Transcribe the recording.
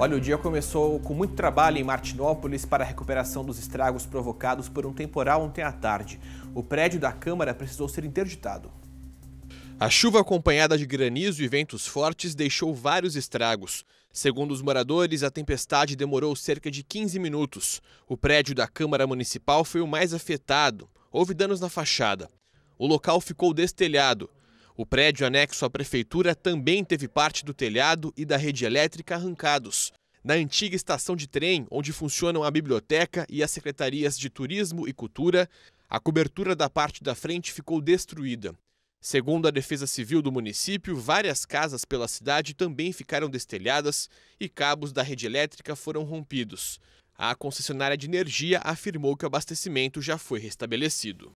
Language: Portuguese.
Olha, o dia começou com muito trabalho em Martinópolis para a recuperação dos estragos provocados por um temporal ontem à tarde. O prédio da Câmara precisou ser interditado. A chuva acompanhada de granizo e ventos fortes deixou vários estragos. Segundo os moradores, a tempestade demorou cerca de 15 minutos. O prédio da Câmara Municipal foi o mais afetado. Houve danos na fachada. O local ficou destelhado. O prédio anexo à prefeitura também teve parte do telhado e da rede elétrica arrancados. Na antiga estação de trem, onde funcionam a biblioteca e as secretarias de turismo e cultura, a cobertura da parte da frente ficou destruída. Segundo a Defesa Civil do município, várias casas pela cidade também ficaram destelhadas e cabos da rede elétrica foram rompidos. A concessionária de energia afirmou que o abastecimento já foi restabelecido.